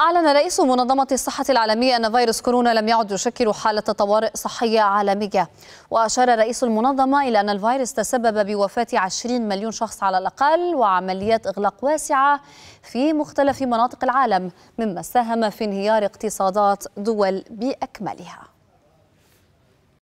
أعلن رئيس منظمة الصحة العالمية أن فيروس كورونا لم يعد يشكل حالة طوارئ صحية عالمية وأشار رئيس المنظمة إلى أن الفيروس تسبب بوفاة 20 مليون شخص على الأقل وعمليات إغلاق واسعة في مختلف مناطق العالم مما ساهم في انهيار اقتصادات دول بأكملها